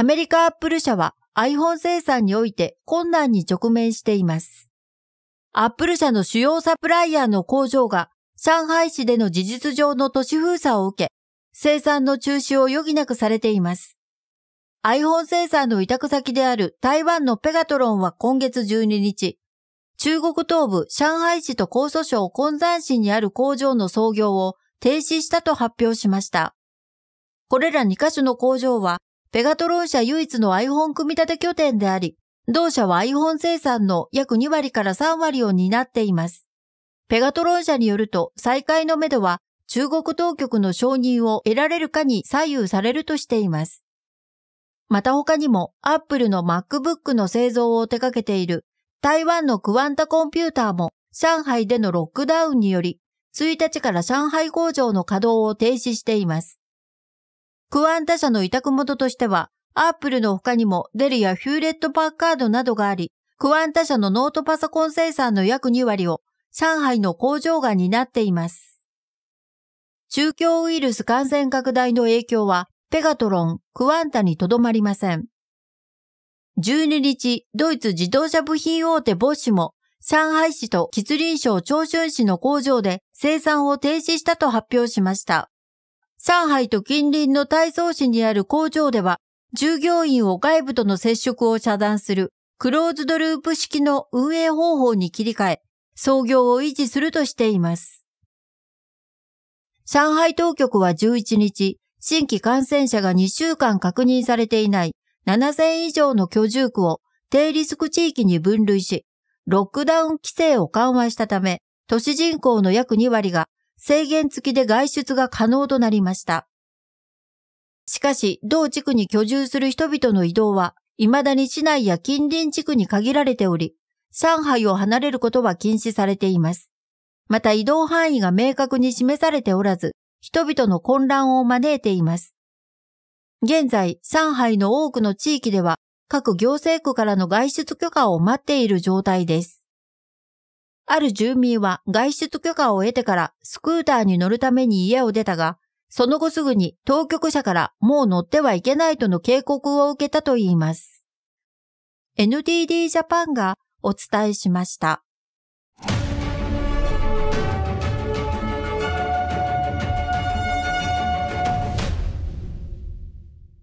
アメリカアップル社は iPhone 生産において困難に直面しています。アップル社の主要サプライヤーの工場が上海市での事実上の都市封鎖を受け、生産の中止を余儀なくされています。iPhone 生産の委託先である台湾のペガトロンは今月12日、中国東部上海市と江蘇省混山市にある工場の操業を停止したと発表しました。これら2カ所の工場はペガトロン社唯一の iPhone 組み立て拠点であり、同社は iPhone 生産の約2割から3割を担っています。ペガトロン社によると、再開のめどは中国当局の承認を得られるかに左右されるとしています。また他にも、アップルの MacBook の製造を手掛けている台湾のクワンタコンピューターも上海でのロックダウンにより、1日から上海工場の稼働を停止しています。クワンタ社の委託元としては、アップルの他にもデルやヒューレットパッカードなどがあり、クワンタ社のノートパソコン生産の約2割を上海の工場が担っています。中共ウイルス感染拡大の影響はペガトロン、クワンタにとどまりません。12日、ドイツ自動車部品大手ボッシュも上海市と吉林省長春市の工場で生産を停止したと発表しました。上海と近隣の体操市にある工場では、従業員を外部との接触を遮断するクローズドループ式の運営方法に切り替え、操業を維持するとしています。上海当局は11日、新規感染者が2週間確認されていない7000以上の居住区を低リスク地域に分類し、ロックダウン規制を緩和したため、都市人口の約2割が制限付きで外出が可能となりました。しかし、同地区に居住する人々の移動は、未だに市内や近隣地区に限られており、上海を離れることは禁止されています。また移動範囲が明確に示されておらず、人々の混乱を招いています。現在、上海の多くの地域では、各行政区からの外出許可を待っている状態です。ある住民は外出許可を得てからスクーターに乗るために家を出たが、その後すぐに当局者からもう乗ってはいけないとの警告を受けたといいます。NTD ジャパンがお伝えしました。